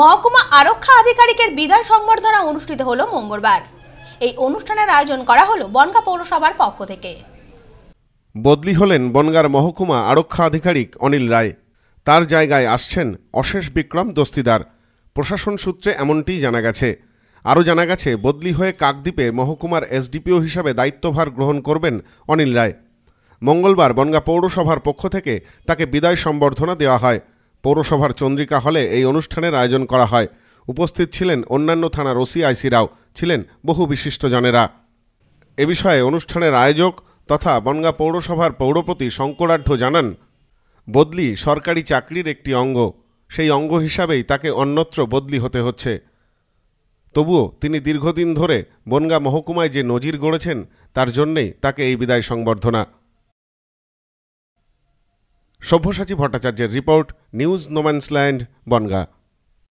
মহকুমা আরক্ষা আধিকারিকের বিদায় সংবর্ধনা অনুষ্ঠিত হলো মঙ্গলবার এই অনুষ্ঠানের আয়োজন করা হলো বনগা পৌরসভার পক্ষ থেকে বদলি হলেন বনগার মহকুমা আরক্ষা আধিকারিক অনিল রায় তার জায়গায় আসছেন অশেষ বিক্রম দস্তিদার প্রশাসন সূত্রে এমনটি জানা গেছে আরও জানা গেছে বদলি হয়ে কাকদ্বীপে মহকুমার এসডিপিও হিসাবে দায়িত্বভার গ্রহণ করবেন অনিল রায় মঙ্গলবার বনগা পৌরসভার পক্ষ থেকে তাকে বিদায় সম্বর্ধনা দেওয়া হয় পৌরসভার চন্দ্রিকা হলে এই অনুষ্ঠানের আয়োজন করা হয় উপস্থিত ছিলেন অন্যান্য থানার ওসি রাও ছিলেন বহু বিশিষ্টজনেরা এ বিষয়ে অনুষ্ঠানের আয়োজক তথা বনগা পৌরসভার পৌরপতি শঙ্করাঢ্য জানান বদলি সরকারি চাকরির একটি অঙ্গ সেই অঙ্গ হিসাবেই তাকে অন্যত্র বদলি হতে হচ্ছে তবুও তিনি দীর্ঘদিন ধরে বনগা মহকুমায় যে নজির গড়েছেন তার জন্যেই তাকে এই বিদায় সংবর্ধনা সভ্যসাচী ভট্টাচার্যের রিপোর্ট নিউজ নোম্যান্সল্যান্ড বনগা